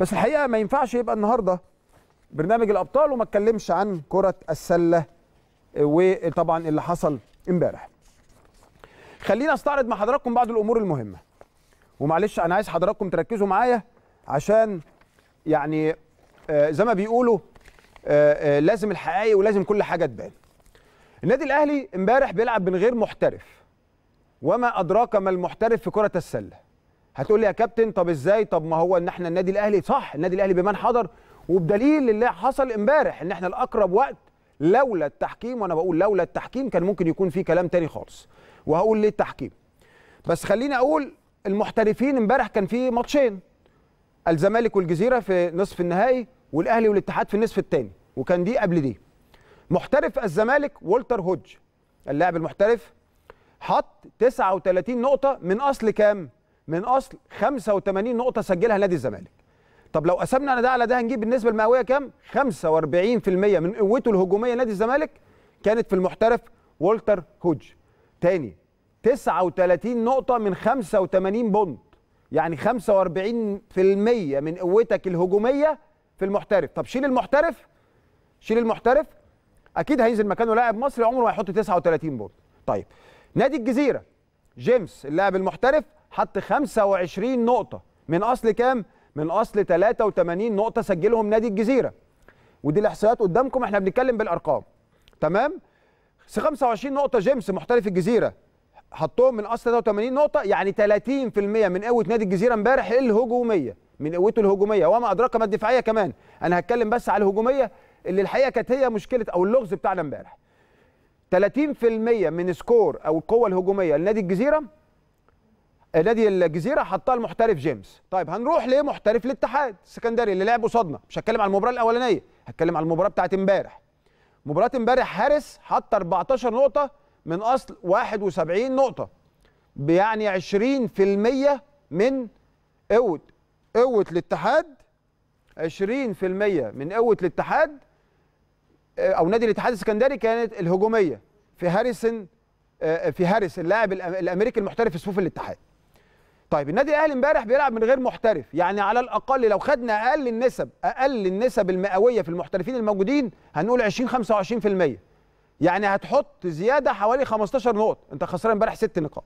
بس الحقيقه ما ينفعش يبقى النهارده برنامج الابطال وما اتكلمش عن كره السله وطبعا اللي حصل امبارح خلينا استعرض مع حضراتكم بعض الامور المهمه ومعلش انا عايز حضراتكم تركزوا معايا عشان يعني آه، زي ما بيقولوا آه، آه، لازم الحقائق ولازم كل حاجه تبان النادي الاهلي امبارح بيلعب من غير محترف وما ادراك ما المحترف في كره السله هتقول لي يا كابتن طب ازاي طب ما هو ان احنا النادي الاهلي صح النادي الاهلي بمن حضر وبدليل اللي حصل امبارح ان احنا الاقرب وقت لولا التحكيم وانا بقول لولا التحكيم كان ممكن يكون في كلام تاني خالص وهقول ليه التحكيم بس خليني اقول المحترفين امبارح كان في ماتشين الزمالك والجزيره في نصف النهائي والاهلي والاتحاد في النصف الثاني وكان دي قبل دي محترف الزمالك والتر هودج اللاعب المحترف حط 39 نقطه من اصل كام من اصل 85 نقطه سجلها نادي الزمالك طب لو قسمنا ده على ده هنجيب بالنسبه المئويه كام 45% من قوته الهجوميه نادي الزمالك كانت في المحترف والتر هوج تاني 39 نقطه من 85 بونت يعني 45% من قوتك الهجوميه في المحترف طب شيل المحترف شيل المحترف اكيد هينزل مكانه لاعب مصري عمره ما هيحط 39 بونت طيب نادي الجزيره جيمس اللاعب المحترف حط 25 نقطة من أصل كام؟ من أصل 83 نقطة سجلهم نادي الجزيرة ودي الإحصائيات قدامكم احنا بنتكلم بالأرقام تمام؟ 25 نقطة جيمس محترف الجزيرة حطهم من أصل 83 نقطة يعني 30% من قوة نادي الجزيرة امبارح الهجومية من قوته الهجومية وما أدراك ما الدفاعية كمان أنا هتكلم بس على الهجومية اللي الحقيقة كانت هي مشكلة أو اللغز بتاعنا امبارح 30% من سكور او القوه الهجوميه لنادي الجزيره نادي الجزيره حطها المحترف جيمس طيب هنروح لمحترف الاتحاد السكندري اللي لعب قصادنا مش هتكلم على المباراه الاولانيه هتكلم على المباراه بتاعت امبارح مباراه امبارح حارس حط 14 نقطه من اصل 71 نقطه بيعني 20% من قوه قوه الاتحاد 20% من قوه الاتحاد او نادي الاتحاد السكندري كانت الهجوميه في هاريسن آه، آه، في هاريس اللاعب الامريكي المحترف في صفوف الاتحاد طيب النادي الاهلي امبارح بيلعب من غير محترف يعني على الاقل لو خدنا اقل النسب اقل النسب المئويه في المحترفين الموجودين هنقول 20 25% يعني هتحط زياده حوالي 15 نقط انت خسران امبارح 6 نقاط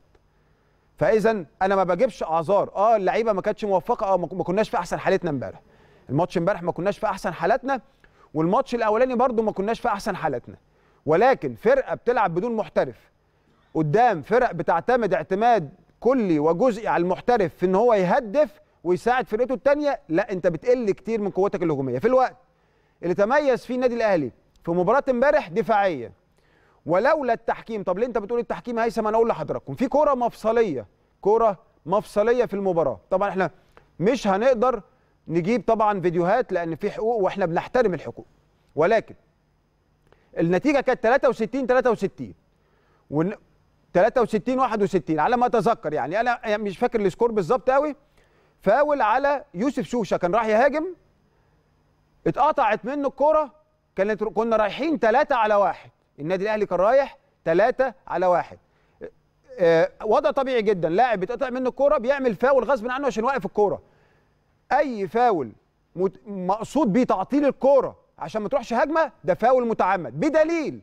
فاذا انا ما بجيبش اعذار اه اللعيبه ما كانتش موفقه اه ما كناش في احسن حالتنا امبارح الماتش امبارح ما كناش في احسن حالاتنا والماتش الاولاني برده ما كناش في احسن حالاتنا ولكن فرقه بتلعب بدون محترف قدام فرق بتعتمد اعتماد كلي وجزئي على المحترف في ان هو يهدف ويساعد فرقته الثانيه لا انت بتقل كتير من قوتك الهجوميه في الوقت اللي تميز فيه النادي الاهلي في مباراه امبارح دفاعيه ولولا التحكيم طب ليه انت بتقول التحكيم هيثم انا اقول لحضراتكم في كوره مفصليه كوره مفصليه في المباراه طبعا احنا مش هنقدر نجيب طبعا فيديوهات لان في حقوق واحنا بنحترم الحقوق ولكن النتيجه كانت 63 63 و 63 61 على ما اتذكر يعني انا يعني مش فاكر السكور بالظبط قوي فاول على يوسف شوشه كان راح يهاجم اتقطعت منه الكوره كانت كنا رايحين 3 على 1 النادي الاهلي كان رايح 3 على 1 آه، آه، وضع طبيعي جدا لاعب بيتقطع منه الكوره بيعمل فاول غصب عنه عشان واقف الكوره اي فاول مقصود بيه تعطيل الكوره عشان ما تروحش هجمه ده فاول متعمد بدليل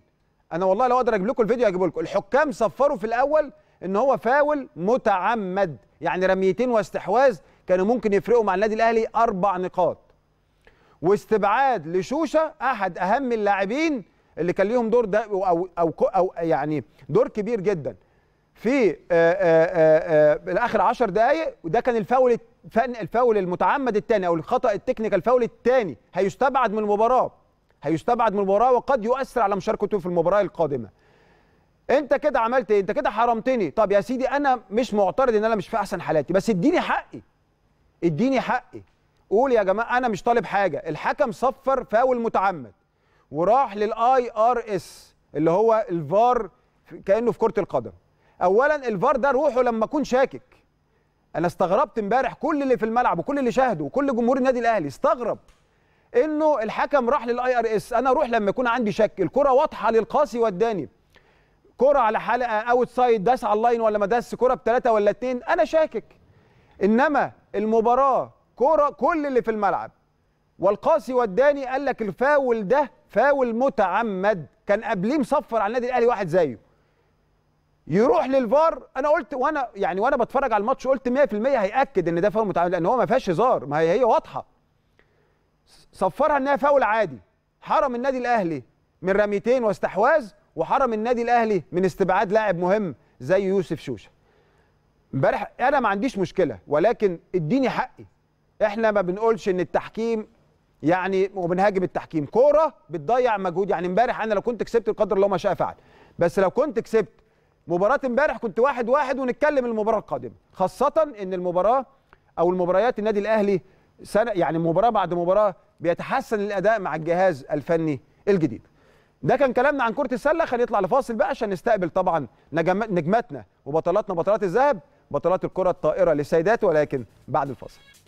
انا والله لو اقدر اجيب لكم الفيديو هجيبه لكم الحكام صفروا في الاول ان هو فاول متعمد يعني رميتين واستحواذ كانوا ممكن يفرقوا مع النادي الاهلي اربع نقاط واستبعاد لشوشه احد اهم اللاعبين اللي كان ليهم دور ده او او او يعني دور كبير جدا في آآ آه، آآ آه، آه، بالاخر 10 دقائق وده كان الفاول الفاول المتعمد الثاني او الخطا التكنيكال الفاول الثاني هيستبعد من المباراه هيستبعد من المباراه وقد يؤثر على مشاركته في المباراه القادمه انت كده عملت ايه انت كده حرمتني طب يا سيدي انا مش معترض ان انا مش في احسن حالاتي بس اديني حقي اديني حقي قول يا جماعه انا مش طالب حاجه الحكم صفر فاول متعمد وراح للاي ار اس اللي هو الفار كانه في كره القدم اولا الفار ده روحه لما اكون شاكك انا استغربت امبارح كل اللي في الملعب وكل اللي شاهده وكل جمهور النادي الاهلي استغرب انه الحكم راح للاي ار اس انا اروح لما يكون عندي شك الكره واضحه للقاسي والداني كره على حلقه اوت سايد داس على اللاين ولا ما داس كره بثلاثه ولا اتنين انا شاكك انما المباراه كره كل اللي في الملعب والقاسي والداني قال لك الفاول ده فاول متعمد كان قبليه مصفر على النادي الاهلي واحد زيه يروح للفار انا قلت وانا يعني وانا بتفرج على الماتش قلت 100% هياكد ان ده فاول متعمد لان هو ما فيهاش هزار ما هي هي واضحه صفرها انها فاول عادي حرم النادي الاهلي من رميتين واستحواذ وحرم النادي الاهلي من استبعاد لاعب مهم زي يوسف شوشه امبارح انا ما عنديش مشكله ولكن اديني حقي احنا ما بنقولش ان التحكيم يعني وبنهاجم التحكيم كوره بتضيع مجهود يعني امبارح انا لو كنت كسبت القدر الله ما شاء فعل بس لو كنت كسبت مباراه امبارح كنت واحد واحد ونتكلم المباراه القادمه خاصه ان المباراه او المباريات النادي الاهلي سنه يعني مباراه بعد مباراه بيتحسن الاداء مع الجهاز الفني الجديد ده كان كلامنا عن كره السله خلينا نطلع لفاصل بقى عشان نستقبل طبعا نجماتنا وبطلاتنا بطلات الذهب بطلات الكره الطائره للسيدات ولكن بعد الفاصل